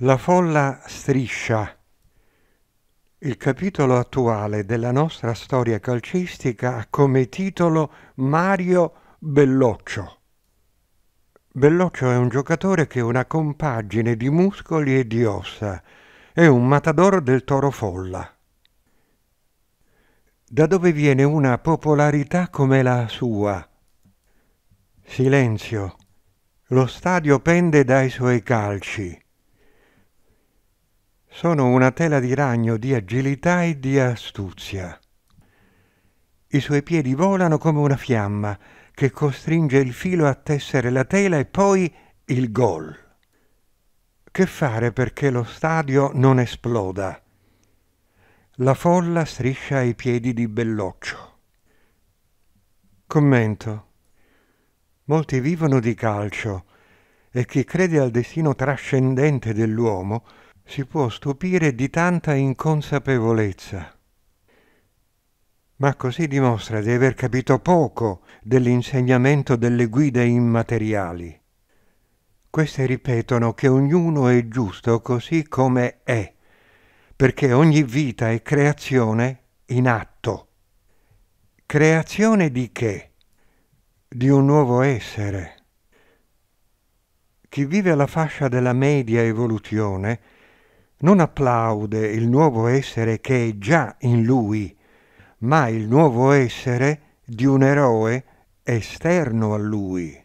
La folla striscia. Il capitolo attuale della nostra storia calcistica ha come titolo Mario Belloccio. Belloccio è un giocatore che è una compagine di muscoli e di ossa. È un matador del toro folla. Da dove viene una popolarità come la sua? Silenzio. Lo stadio pende dai suoi calci sono una tela di ragno di agilità e di astuzia. I suoi piedi volano come una fiamma che costringe il filo a tessere la tela e poi il gol. Che fare perché lo stadio non esploda? La folla striscia ai piedi di Belloccio. Commento. Molti vivono di calcio e chi crede al destino trascendente dell'uomo si può stupire di tanta inconsapevolezza. Ma così dimostra di aver capito poco dell'insegnamento delle guide immateriali. Queste ripetono che ognuno è giusto così come è, perché ogni vita è creazione in atto. Creazione di che? Di un nuovo essere. Chi vive alla fascia della media evoluzione non applaude il nuovo essere che è già in lui, ma il nuovo essere di un eroe esterno a lui.